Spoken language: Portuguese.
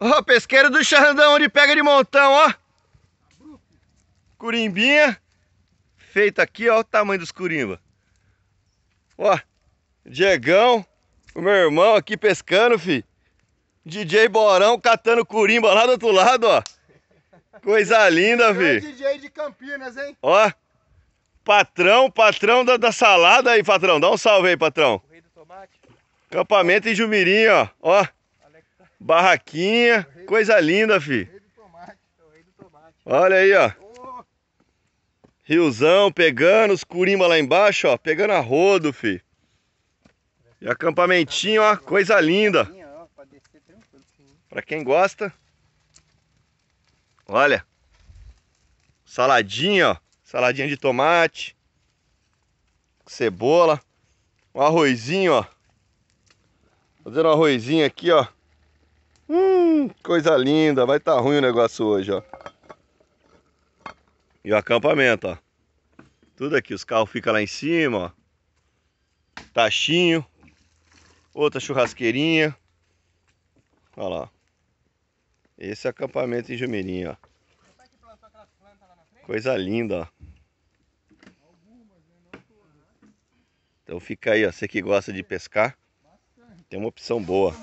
Ó, pesqueiro do Xandão, onde pega de montão, ó. Curimbinha. Feita aqui, ó, o tamanho dos curimba. Ó, Diegão, o meu irmão aqui pescando, fi. DJ Borão catando curimba lá do outro lado, ó. Coisa linda, fi. DJ de Campinas, hein? Ó, patrão, patrão da, da salada aí, patrão. Dá um salve aí, patrão. O rei do tomate. Campamento em Jumirim, ó. Ó. Barraquinha, coisa linda, fi. É Olha aí, ó. Riozão pegando, os curimba lá embaixo, ó. Pegando a rodo, fi. E acampamentinho, ó. Coisa linda. Pra quem gosta. Olha. Saladinha, ó. Saladinha de tomate. Cebola. Um arrozinho, ó. Fazendo um arrozinho aqui, ó. Hum, coisa linda. Vai estar tá ruim o negócio hoje, ó. E o acampamento, ó. Tudo aqui, os carros ficam lá em cima, ó. Tachinho. Outra churrasqueirinha. Olha lá. Esse é acampamento em Jumirim, ó. Coisa linda, ó. Então fica aí, ó. Você que gosta de pescar, tem uma opção boa.